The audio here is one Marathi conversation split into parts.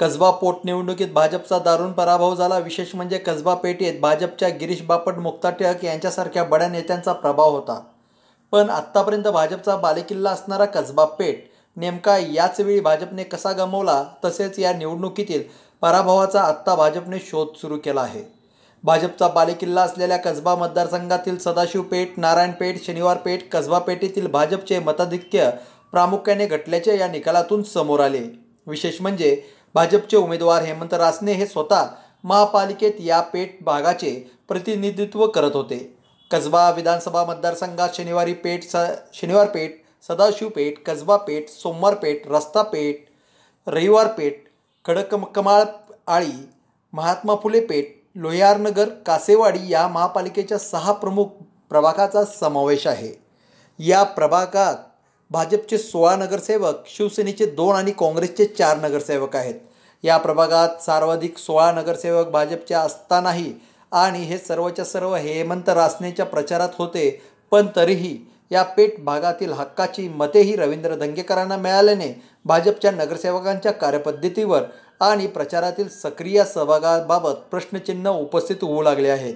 कसबा पोटनिवडणुकीत भाजपचा दारुण पराभव झाला विशेष म्हणजे कसबा पेटीत भाजपच्या गिरीश बापट मुक्ता टिळक यांच्यासारख्या बड्या नेत्यांचा प्रभाव होता पण आत्तापर्यंत भाजपचा बालेकिल्ला असणारा कसबा पेठ नेमका याच वेळी भाजपने कसा गमवला तसेच या निवडणुकीतील पराभवाचा आत्ता भाजपने शोध सुरू केला आहे भाजपचा बालेकिल्ला असलेल्या कसबा मतदारसंघातील सदाशिव पेठ नारायण पेठ शनिवार पेठ कसबा पेठेतील भाजपचे मताधिक्य प्रामुख्याने घटल्याचे या निकालातून समोर आले विशेष म्हणजे भाजपचे उमेदवार हेमंत रासने हे स्वतः महापालिकेत या पेठ भागाचे प्रतिनिधित्व करत होते कसबा विधानसभा मतदारसंघात शनिवारी पेठ स शनिवार पेठ सदाशिव पेठ कसबा पेठ सोमवार पेठ रस्ता पेठ रविवार पेठ कमाळ आळी महात्मा फुले पेठ लोहियारनगर कासेवाडी या महापालिकेच्या सहा प्रमुख प्रभागाचा समावेश आहे या प्रभागात भाजपचे सोळा नगरसेवक शिवसेनेचे दोन आणि काँग्रेसचे चार नगरसेवक आहेत या प्रभागात सर्वाधिक सोळा नगरसेवक भाजपचे असतानाही आणि हे सर्वच्या सर्व हेमंत रासनेच्या प्रचारात होते पण तरीही या पेठ भागातील हक्काची मतेही रवींद्र धंगेकरांना मिळाल्याने भाजपच्या नगरसेवकांच्या कार्यपद्धतीवर आणि प्रचारातील सक्रिय सहभागाबाबत प्रश्नचिन्ह उपस्थित होऊ लागले आहेत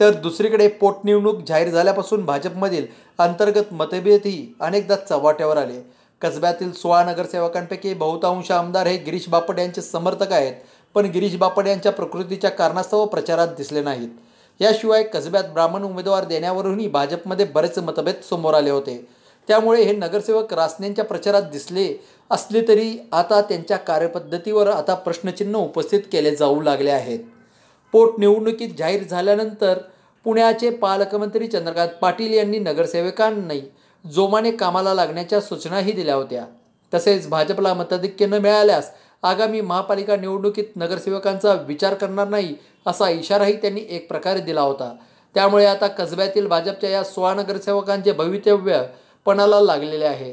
तर दुसरीकडे पोटनिवडणूक जाहीर झाल्यापासून भाजपमधील अंतर्गत मतभेदही अनेकदा चव्हाट्यावर आले कसब्यातील सोळा नगरसेवकांपैकी बहुतांश आमदार हे गिरीश बापट यांचे समर्थक आहेत पण गिरीश बापट यांच्या प्रकृतीच्या कारणास्तव प्रचारात दिसले नाहीत याशिवाय कसब्यात ब्राह्मण उमेदवार देण्यावरूनही भाजपमध्ये बरेच मतभेद समोर आले होते त्यामुळे हे नगरसेवक रासनेंच्या प्रचारात दिसले असले तरी आता त्यांच्या कार्यपद्धतीवर आता प्रश्नचिन्ह उपस्थित केले जाऊ लागले आहेत पोटनिवडणुकीत जाहीर झाल्यानंतर पुण्याचे पालकमंत्री चंद्रकांत पाटील यांनी नगरसेवकांनाही जोमाने कामाला लागण्याच्या सूचनाही दिल्या होत्या तसेच भाजपला मताधिक्य न मिळाल्यास आगामी महापालिका निवडणुकीत नगरसेवकांचा विचार करणार नाही असा इशाराही त्यांनी एक प्रकारे दिला होता त्यामुळे आता कसब्यातील भाजपच्या या सोळा नगरसेवकांचे भवितव्य पणाला लागलेले आहे